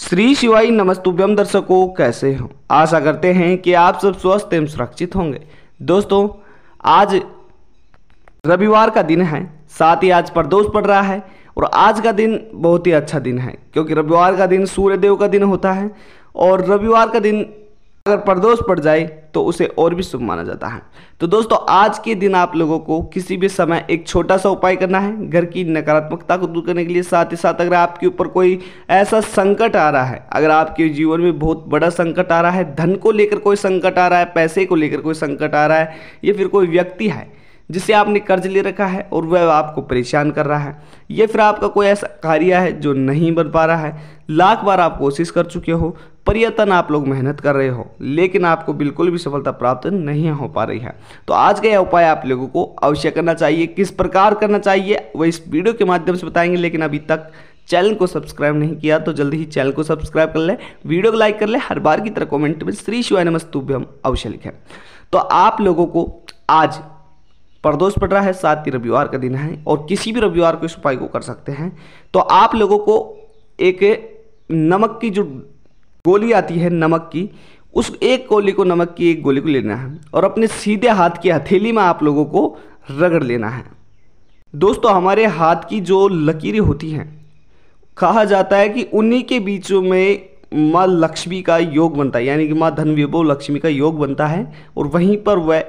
श्री शिवाई नमस्तुभ्यम दर्शकों कैसे हो आशा करते हैं कि आप सब स्वस्थ एवं सुरक्षित होंगे दोस्तों आज रविवार का दिन है साथ ही आज प्रदोष पड़ रहा है और आज का दिन बहुत ही अच्छा दिन है क्योंकि रविवार का दिन सूर्यदेव का दिन होता है और रविवार का दिन अगर प्रदोष पड़ जाए तो उसे और भी शुभ माना जाता है तो दोस्तों आज के दिन आप लोगों को किसी भी समय एक छोटा सा उपाय करना है घर की नकारात्मकता को दूर करने के लिए साथ ही साथ अगर आपके ऊपर कोई ऐसा संकट आ रहा है अगर आपके जीवन में बहुत बड़ा संकट आ रहा है धन को लेकर कोई संकट आ रहा है पैसे को लेकर कोई संकट आ रहा है या फिर कोई व्यक्ति है जिससे आपने कर्ज ले रखा है और वह आपको परेशान कर रहा है या फिर आपका कोई ऐसा कार्य है जो नहीं बन पा रहा है लाख बार आप कोशिश कर चुके हो पर्यटन आप लोग मेहनत कर रहे हो लेकिन आपको बिल्कुल भी सफलता प्राप्त नहीं हो पा रही है तो आज का यह उपाय आप लोगों को अवश्य करना चाहिए किस प्रकार करना चाहिए वह इस वीडियो के माध्यम से बताएंगे लेकिन अभी तक चैनल को सब्सक्राइब नहीं किया तो जल्दी ही चैनल को सब्सक्राइब कर ले वीडियो को लाइक कर ले हर बार की तरह कमेंट में श्री शिवाय नमस्तुभ्यम अवश्य लिखें तो आप लोगों को आज प्रदोष पड़ रहा है सात ही रविवार का दिन है और किसी भी रविवार को इस उपाय को कर सकते हैं तो आप लोगों को एक नमक की जो गोली आती है नमक की उस एक गोली को नमक की एक गोली को लेना है और अपने सीधे हाथ की हथेली में आप लोगों को रगड़ लेना है दोस्तों हमारे हाथ की जो लकीरें होती हैं कहा जाता है कि उन्हीं के बीचों में माँ लक्ष्मी का योग बनता है यानी कि माँ धन विभव लक्ष्मी का योग बनता है और वहीं पर वह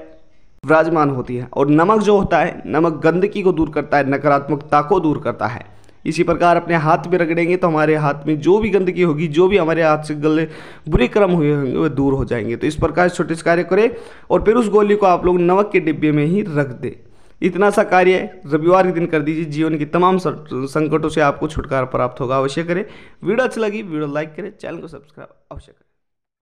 विराजमान होती है और नमक जो होता है नमक गंदगी को दूर करता है नकारात्मकता को दूर करता है इसी प्रकार अपने हाथ में रगड़ेंगे तो हमारे हाथ में जो भी गंदगी होगी जो भी हमारे हाथ से गले बुरे क्रम हुए होंगे वे दूर हो जाएंगे तो इस प्रकार छोटे से कार्य करें और फिर उस गोली को आप लोग नमक के डिब्बे में ही रख दें इतना सा कार्य रविवार के दिन कर दीजिए जीवन की तमाम संकटों से आपको छुटकारा प्राप्त होगा अवश्य करें वीडियो अच्छी लगी वीडियो लाइक करें चैनल को सब्सक्राइब अवश्य करें